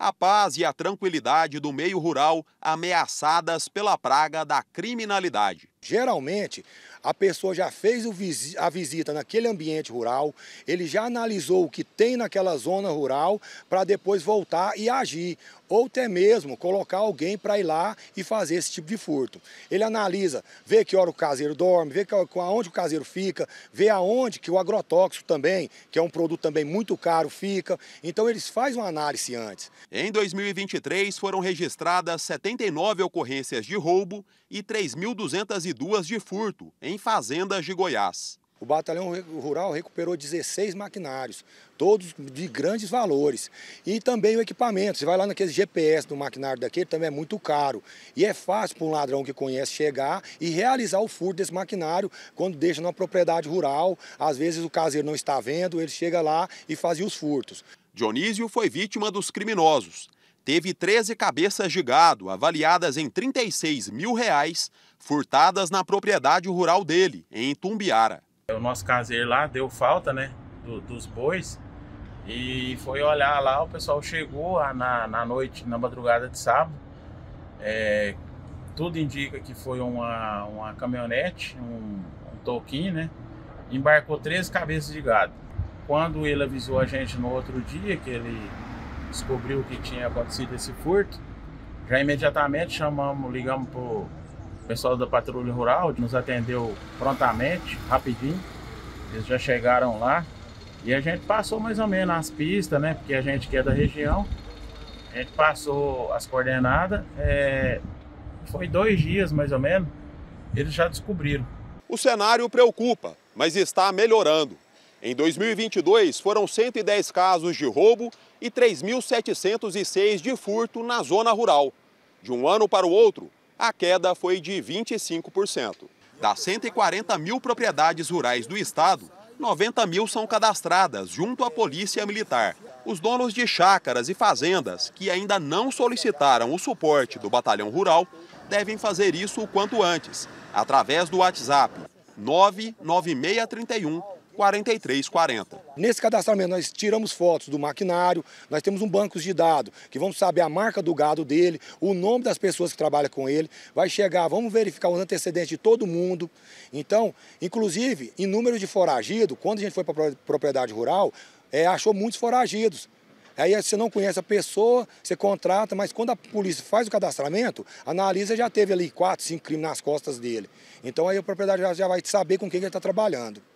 a paz e a tranquilidade do meio rural ameaçadas pela praga da criminalidade. Geralmente, a pessoa já fez a visita naquele ambiente rural, ele já analisou o que tem naquela zona rural para depois voltar e agir, ou até mesmo colocar alguém para ir lá e fazer esse tipo de furto. Ele analisa, vê que hora o caseiro dorme, vê aonde o caseiro fica, vê aonde que o agrotóxico também, que é um produto também muito caro, fica. Então eles fazem uma análise antes. Em 2023 foram registradas 79 ocorrências de roubo e 3.200 duas de furto em fazendas de Goiás. O batalhão rural recuperou 16 maquinários, todos de grandes valores. E também o equipamento. Você vai lá naquele GPS do maquinário daquele, também é muito caro. E é fácil para um ladrão que conhece chegar e realizar o furto desse maquinário quando deixa numa propriedade rural. Às vezes o caseiro não está vendo, ele chega lá e faz os furtos. Dionísio foi vítima dos criminosos teve 13 cabeças de gado avaliadas em 36 mil reais furtadas na propriedade rural dele, em Itumbiara. O nosso caseiro lá deu falta né, do, dos bois e foi olhar lá, o pessoal chegou na, na noite, na madrugada de sábado. É, tudo indica que foi uma, uma caminhonete, um, um toquinho, né? Embarcou 13 cabeças de gado. Quando ele avisou a gente no outro dia que ele descobriu que tinha acontecido esse furto, já imediatamente chamamos, ligamos para o pessoal da Patrulha Rural, que nos atendeu prontamente, rapidinho. Eles já chegaram lá e a gente passou mais ou menos as pistas, né? Porque a gente que é da região, a gente passou as coordenadas. É, foi dois dias mais ou menos, eles já descobriram. O cenário preocupa, mas está melhorando. Em 2022, foram 110 casos de roubo e 3.706 de furto na zona rural. De um ano para o outro, a queda foi de 25%. Das 140 mil propriedades rurais do estado, 90 mil são cadastradas junto à Polícia Militar. Os donos de chácaras e fazendas que ainda não solicitaram o suporte do Batalhão Rural devem fazer isso o quanto antes, através do WhatsApp 99631 4340. Nesse cadastramento nós tiramos fotos do maquinário, nós temos um banco de dados que vamos saber a marca do gado dele, o nome das pessoas que trabalham com ele, vai chegar, vamos verificar os antecedentes de todo mundo. Então, inclusive, em número de foragido, quando a gente foi para a propriedade rural, é, achou muitos foragidos. Aí você não conhece a pessoa, você contrata, mas quando a polícia faz o cadastramento, analisa já teve ali quatro, cinco crimes nas costas dele. Então aí a propriedade já vai saber com quem ele está trabalhando.